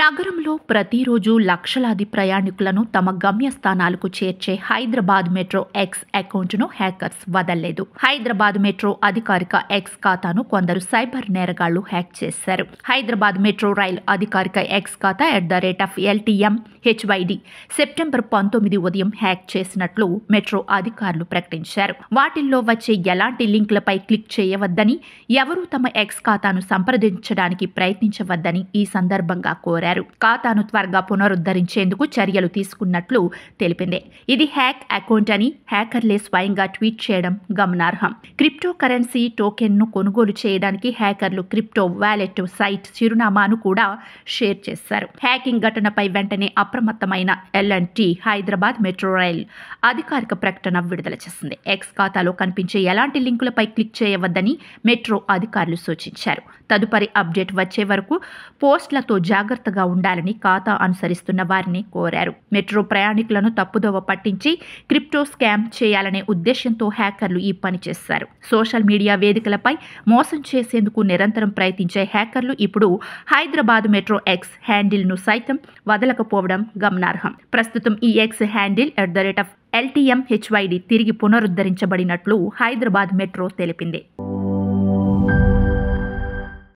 నగరంలో ప్రతిరోజు లక్షలాది ప్రయాణికులను తమ గమ్యస్థానాలకు చేర్చే హైదరాబాద్ మెట్రో ఎక్స్ అకౌంట్ను హ్యాకర్స్ వదల్లేదు హైదరాబాద్ మెట్రో అధికారిక ఎక్స్ ఖాతాను కొందరు సైబర్ నేరగాళ్లు హ్యాక్ చేశారు హైదరాబాద్ మెట్రో రైల్ అధికారిక ఎక్స్ ఖాతా at the rate of LTM HYD September పంతొమ్మిది ఉదయం హ్యాక్ చేసినట్లు మెట్రో అధికారులు ప్రకటించారు వాటిల్లో వచ్చే ఎలాంటి లింక్లపై క్లిక్ చేయవద్దని ఎవరూ తమ ఎక్స్ ఖాతాను సంప్రదించడానికి ప్రయత్నించవద్దని ఈ సందర్భంగా కోరారు ఖాతాను త్వరగా పునరుద్ధరించేందుకు చర్యలు తీసుకున్నట్లు తెలిపింది ఇది హ్యాక్ అకౌంట్ అని హ్యాకర్లే స్వయంగా ట్వీట్ చేయడం గమనార్హం క్రిప్టో కరెన్సీ టోకెన్ను కొనుగోలు చేయడానికి హ్యాకర్లు క్రిప్టో వ్యాలెట్ సైట్ చిరునామాను కూడా షేర్ చేశారు హ్యాకింగ్ ఘటనపై వెంటనే అప్ అప్రమత్తమైన ఎల్ఎన్టీ హైదరాబాద్ మెట్రో రైల్ అధికారిక ప్రకటన విడుదల చేసింది ఎక్స్ ఖాతాలో కనిపించే ఎలాంటి లింకులపై క్లిక్ చేయవద్దని మెట్రో అధికారులు సూచించారు తదుపరి అప్డేట్ వచ్చే వరకు పోస్టులతో జాగ్రత్తగా ఉండాలని ఖాతా అనుసరిస్తున్న వారిని కోరారు మెట్రో ప్రయాణికులను తప్పుదోవ పట్టించి క్రిప్టో స్కామ్ చేయాలనే ఉద్దేశంతో హ్యాకర్లు ఈ పని చేశారు సోషల్ మీడియా వేదికలపై మోసం చేసేందుకు నిరంతరం ప్రయత్నించే హ్యాకర్లు ఇప్పుడు హైదరాబాద్ మెట్రో ఎక్స్ హ్యాండిల్ను సైతం వదలకపోవడం ఉండడం గమనార్హం ప్రస్తుతం ఈ X handle at the rate of LTM HYD తిరిగి పునరుద్ధరించబడినట్లు హైదరాబాద్ మెట్రో తెలిపింది